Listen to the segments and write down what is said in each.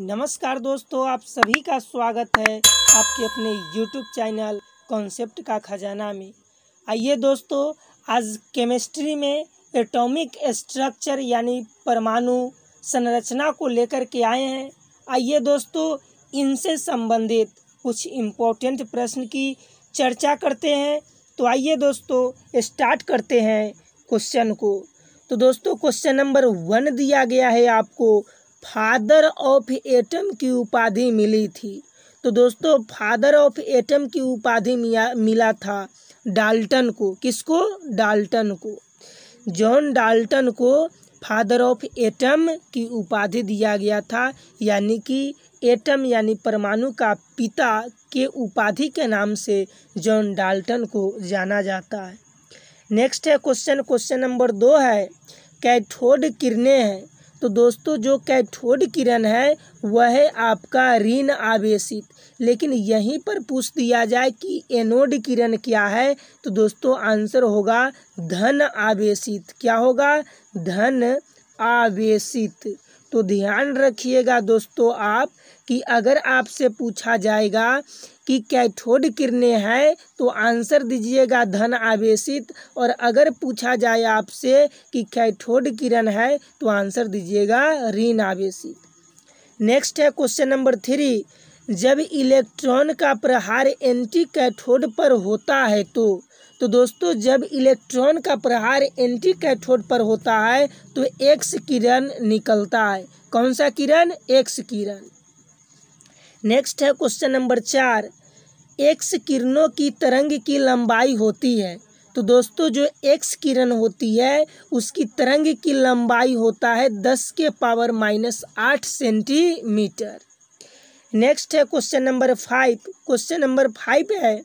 नमस्कार दोस्तों आप सभी का स्वागत है आपके अपने यूट्यूब चैनल कॉन्सेप्ट का खजाना में आइए दोस्तों आज केमिस्ट्री में एटॉमिक स्ट्रक्चर यानी परमाणु संरचना को लेकर के आए हैं आइए दोस्तों इनसे संबंधित कुछ इम्पोर्टेंट प्रश्न की चर्चा करते हैं तो आइए दोस्तों स्टार्ट करते हैं क्वेश्चन को तो दोस्तों क्वेश्चन नंबर वन दिया गया है आपको फादर ऑफ एटम की उपाधि मिली थी तो दोस्तों फादर ऑफ एटम की उपाधि मिला था डाल्टन को किसको डाल्टन को जॉन डाल्टन को फादर ऑफ एटम की उपाधि दिया गया था यानी कि एटम यानी परमाणु का पिता के उपाधि के नाम से जॉन डाल्टन को जाना जाता है नेक्स्ट है क्वेश्चन क्वेश्चन नंबर दो है कैथोड किरणें हैं तो दोस्तों जो कैथोड किरण है वह है आपका ऋण आवेशित लेकिन यहीं पर पूछ दिया जाए कि एनोड किरण क्या है तो दोस्तों आंसर होगा धन आवेशित क्या होगा धन आवेशित तो ध्यान रखिएगा दोस्तों आप कि अगर आपसे पूछा जाएगा कि कैथोड किरणें हैं तो आंसर दीजिएगा धन आवेशित और अगर पूछा जाए आपसे कि कैथोड किरण है तो आंसर दीजिएगा ऋण आवेशित नेक्स्ट है क्वेश्चन नंबर थ्री जब इलेक्ट्रॉन का प्रहार एंटी कैथोड पर होता है तो तो दोस्तों जब इलेक्ट्रॉन का प्रहार एंटी कैथोड पर होता है तो एक्स किरण निकलता है कौन सा किरण एक्स किरण नेक्स्ट है क्वेश्चन नंबर चार एक्स किरणों की तरंग की लंबाई होती है तो दोस्तों जो एक्स किरण होती है उसकी तरंग की लंबाई होता है दस के पावर माइनस आठ सेंटीमीटर नेक्स्ट है question number five question number five है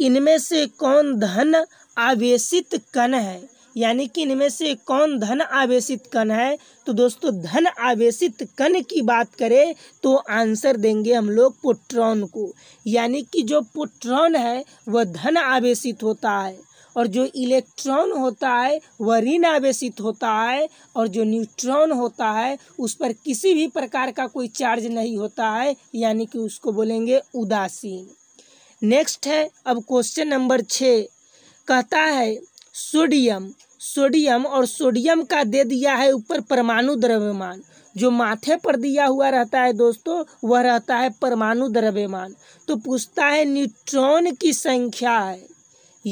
इनमें से कौन धन आवेशित कण है यानी कि इनमें से कौन धन आवेशित कण है तो दोस्तों धन आवेशित कण की बात करें तो आंसर देंगे हम लोग पोट्रॉन को यानी कि जो पोट्रॉन है वह धन आवेशित होता है और जो इलेक्ट्रॉन होता है वह ऋण आवेशित होता है और जो न्यूट्रॉन होता है उस पर किसी भी प्रकार का कोई चार्ज नहीं होता है यानी कि उसको बोलेंगे उदासीन नेक्स्ट है अब क्वेश्चन नंबर छः कहता है सोडियम सोडियम और सोडियम का दे दिया है ऊपर परमाणु द्रव्यमान जो माथे पर दिया हुआ रहता है दोस्तों वह रहता है परमाणु द्रव्यमान तो पूछता है न्यूट्रॉन की संख्या है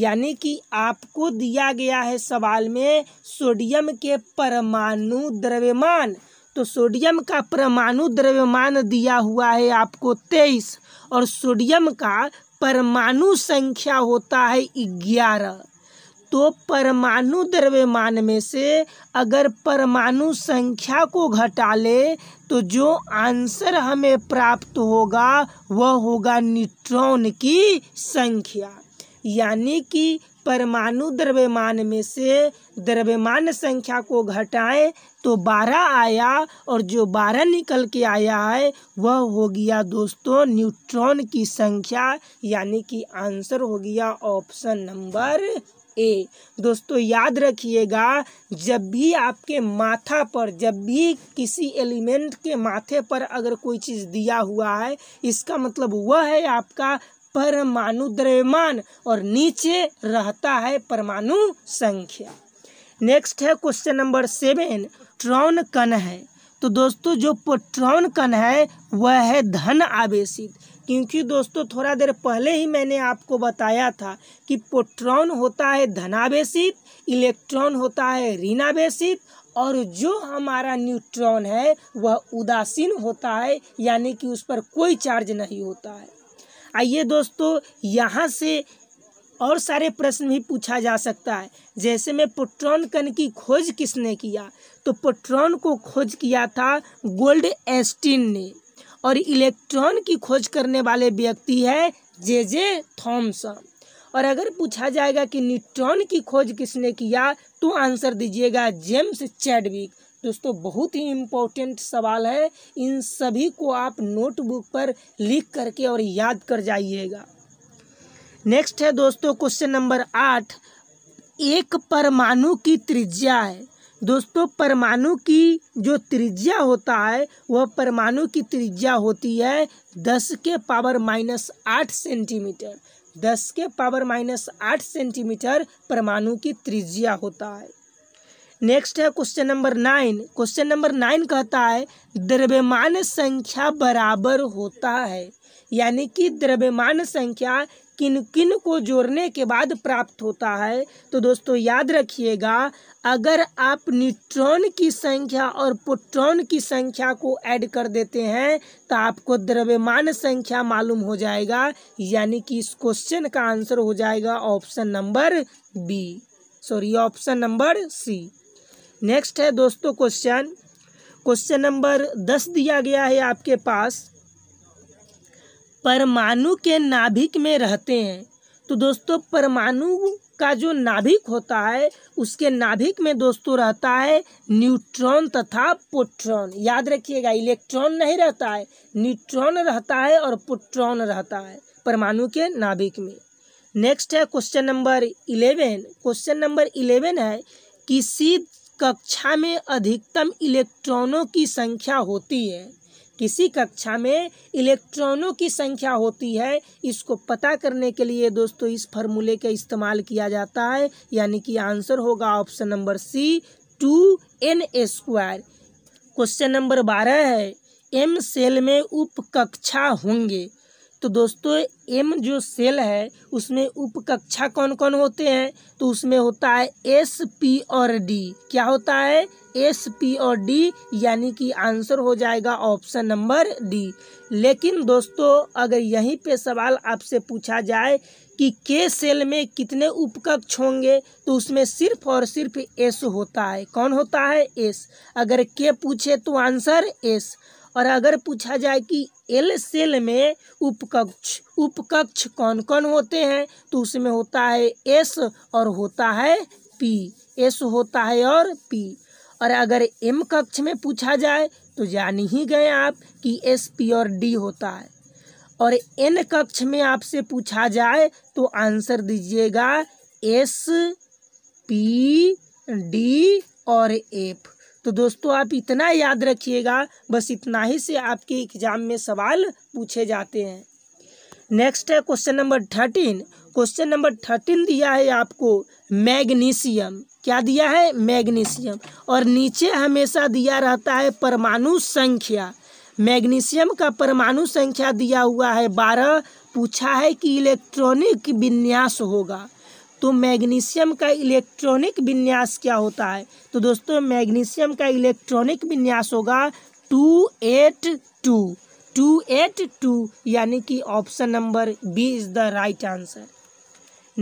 यानी कि आपको दिया गया है सवाल में सोडियम के परमाणु द्रव्यमान तो सोडियम का परमाणु द्रव्यमान दिया हुआ है आपको तेईस और सोडियम का परमाणु संख्या होता है ग्यारह तो परमाणु द्रव्यमान में से अगर परमाणु संख्या को घटा ले तो जो आंसर हमें प्राप्त होगा वह होगा न्यूट्रॉन की संख्या यानी कि परमाणु द्रव्यमान में से द्रव्यमान संख्या को घटाएं तो बारह आया और जो बारह निकल के आया है वह हो गया दोस्तों न्यूट्रॉन की संख्या यानी कि आंसर हो गया ऑप्शन नंबर ए दोस्तों याद रखिएगा जब भी आपके माथा पर जब भी किसी एलिमेंट के माथे पर अगर कोई चीज़ दिया हुआ है इसका मतलब वह है आपका परमाणु द्रव्यमान और नीचे रहता है परमाणु संख्या नेक्स्ट है क्वेश्चन नंबर सेवन ट्रॉन कण है तो दोस्तों जो पोट्रॉन कण है वह है धन आवेशित क्योंकि दोस्तों थोड़ा देर पहले ही मैंने आपको बताया था कि पोट्रॉन होता है धनावेशित इलेक्ट्रॉन होता है ऋणावेशित और जो हमारा न्यूट्रॉन है वह उदासीन होता है यानी कि उस पर कोई चार्ज नहीं होता है आइए दोस्तों यहाँ से और सारे प्रश्न भी पूछा जा सकता है जैसे में पोट्रॉन कण की खोज किसने किया तो पोट्रॉन को खोज किया था गोल्ड एस्टिन ने और इलेक्ट्रॉन की खोज करने वाले व्यक्ति है जे जे थॉमसन और अगर पूछा जाएगा कि न्यूट्रॉन की खोज किसने किया तो आंसर दीजिएगा जेम्स चैडविक दोस्तों बहुत ही इम्पोर्टेंट सवाल है इन सभी को आप नोटबुक पर लिख करके और याद कर जाइएगा नेक्स्ट है दोस्तों क्वेश्चन नंबर आठ एक परमाणु की त्रिज्या है दोस्तों परमाणु की जो त्रिज्या होता है वह परमाणु की त्रिज्या होती है दस के पावर माइनस आठ सेंटीमीटर दस के पावर माइनस आठ सेंटीमीटर परमाणु की त्रिज्या होता है नेक्स्ट है question number nine question number nine कहता है द्रव्यमान संख्या बराबर होता है यानी कि द्रव्यमान संख्या किन किन को जोड़ने के बाद प्राप्त होता है तो दोस्तों याद रखिएगा अगर आप न्यूट्रॉन की संख्या और प्रोटॉन की संख्या को ऐड कर देते हैं तो आपको द्रव्यमान संख्या मालूम हो जाएगा यानी कि इस क्वेश्चन का आंसर हो जाएगा option number B sorry option number C next है दोस्तों क्वेश्चन क्वेश्चन नंबर दस दिया गया है आपके पास परमाणु के नाभिक में रहते हैं तो दोस्तों परमाणु का जो नाभिक होता है उसके नाभिक में दोस्तों रहता है न्यूट्रॉन तथा पोट्रॉन याद रखिएगा इलेक्ट्रॉन नहीं रहता है न्यूट्रॉन रहता है और पोट्रॉन रहता है परमाणु के नाभिक में नेक्स्ट है question number eleven question number eleven है किसी कक्षा में अधिकतम इलेक्ट्रॉनों की संख्या होती है किसी कक्षा में इलेक्ट्रॉनों की संख्या होती है इसको पता करने के लिए दोस्तों इस फार्मूले का इस्तेमाल किया जाता है यानी कि आंसर होगा option number C two N square question number बारह है एम सेल में उप कक्षा होंगे तो दोस्तों एम जो सेल है उसमें उपकक्षा कौन कौन होते हैं तो उसमें होता है एस पी और डी क्या होता है एस पी और डी यानी कि आंसर हो जाएगा ऑप्शन नंबर डी लेकिन दोस्तों अगर यहीं पे सवाल आपसे पूछा जाए कि के सेल में कितने उपकक्ष होंगे तो उसमें सिर्फ और सिर्फ एस होता है कौन होता है एस अगर के पूछे तो आंसर एस और अगर पूछा जाए कि एल सेल में उपकक्ष उपकक्ष कौन कौन होते हैं तो उसमें होता है एस और होता है पी एस होता है और पी और अगर एम कक्ष में पूछा जाए तो जान ही गए आप कि एस पी और डी होता है और एन कक्ष में आपसे पूछा जाए तो आंसर दीजिएगा एस पी डी और एफ तो दोस्तों आप इतना याद रखिएगा बस इतना ही से आपके एग्ज़ाम में सवाल पूछे जाते हैं नेक्स्ट है question number thirteen question number thirteen दिया है आपको मैग्नीशियम क्या दिया है मैग्नीशियम और नीचे हमेशा दिया रहता है परमाणु संख्या मैग्नीशियम का परमाणु संख्या दिया हुआ है बारह पूछा है कि इलेक्ट्रॉनिक विन्यास होगा तो मैग्नीशियम का इलेक्ट्रॉनिक विन्यास क्या होता है तो दोस्तों मैग्नीशियम का इलेक्ट्रॉनिक विन्यास होगा two eight two two eight two यानी कि option number B is the right answer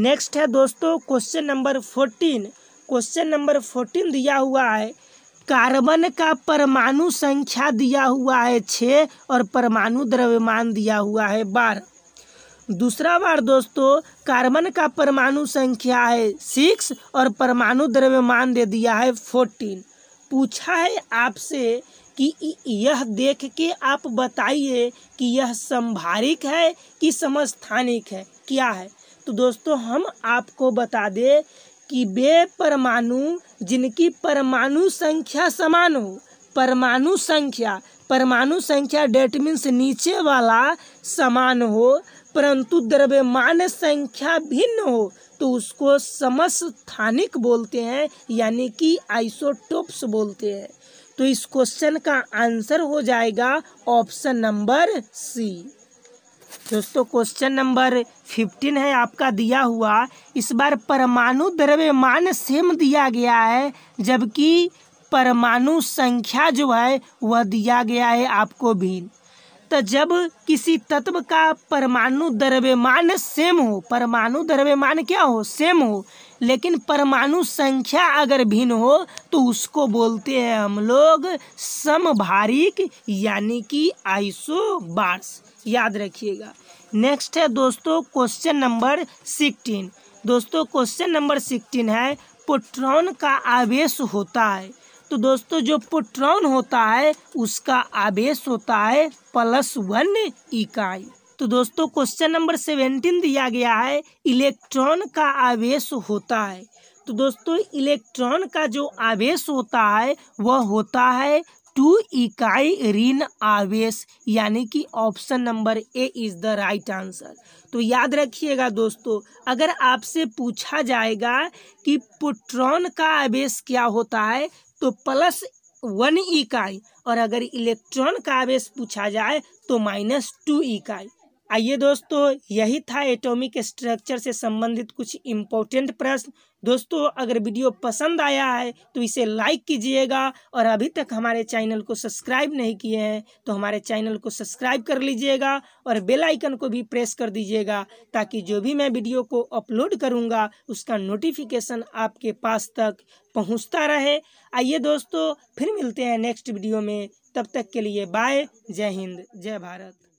next है दोस्तों question number fourteen question number fourteen दिया हुआ है कार्बन का परमाणु संख्या दिया हुआ है छः और परमाणु द्रव्यमान दिया हुआ है बारह दूसरा बार दोस्तों कार्बन का परमाणु संख्या है सिक्स और परमाणु द्रव्यमान दे दिया है फोर्टीन पूछा है आपसे कि यह देख के आप बताइए कि यह संभारिक है कि समस्थानिक है क्या है तो दोस्तों हम आपको बता दें कि वे परमाणु जिनकी परमाणु संख्या समान हो परमाणु संख्या परमाणु संख्या डेट मीन्स नीचे वाला समान हो परंतु द्रव्यमान संख्या भिन्न हो तो उसको समस्थानिक बोलते हैं यानी कि आइसोटोप्स बोलते हैं तो इस क्वेश्चन का आंसर हो जाएगा ऑप्शन नंबर सी दोस्तों क्वेश्चन नंबर फिफ्टीन है आपका दिया हुआ इस बार परमाणु द्रव्यमान सेम दिया गया है जबकि परमाणु संख्या जो है वह दिया गया है आपको भी तो जब किसी तत्व का परमाणु द्रव्यमान सेम हो परमाणु द्रव्यमान क्या हो सेम हो लेकिन परमाणु संख्या अगर भिन्न हो तो उसको बोलते हैं हम लोग समभारिक यानी कि आइसो बार्स याद रखिएगा नेक्स्ट है दोस्तों क्वेश्चन नंबर सिक्सटीन दोस्तों क्वेश्चन नंबर सिक्सटीन है पोट्रॉन का आवेश होता है तो दोस्तों जो पुट्रॉन होता है उसका आवेश होता है प्लस वन इकाई तो दोस्तों क्वेश्चन नंबर सेवेंटीन दिया गया है इलेक्ट्रॉन का आवेश होता है तो दोस्तों इलेक्ट्रॉन का जो आवेश होता है वह होता है टू इकाई ऋण आवेश यानी कि option number A is the right answer तो याद रखिएगा दोस्तों अगर आपसे पूछा जाएगा कि प्रोट्रॉन का आवेश क्या होता है तो प्लस वन इकाई और अगर इलेक्ट्रॉन का आवेश पूछा जाए तो माइनस टू इकाई आइए दोस्तों यही था एटॉमिक स्ट्रक्चर से संबंधित कुछ इम्पोर्टेंट प्रश्न दोस्तों अगर वीडियो पसंद आया है तो इसे लाइक कीजिएगा और अभी तक हमारे चैनल को सब्सक्राइब नहीं किए हैं तो हमारे चैनल को सब्सक्राइब कर लीजिएगा और बेल आइकन को भी प्रेस कर दीजिएगा ताकि जो भी मैं वीडियो को अपलोड करूँगा उसका नोटिफिकेशन आपके पास तक पहुँचता रहे आइए दोस्तों फिर मिलते हैं नेक्स्ट वीडियो में तब तक के लिए बाय जय हिंद जय भारत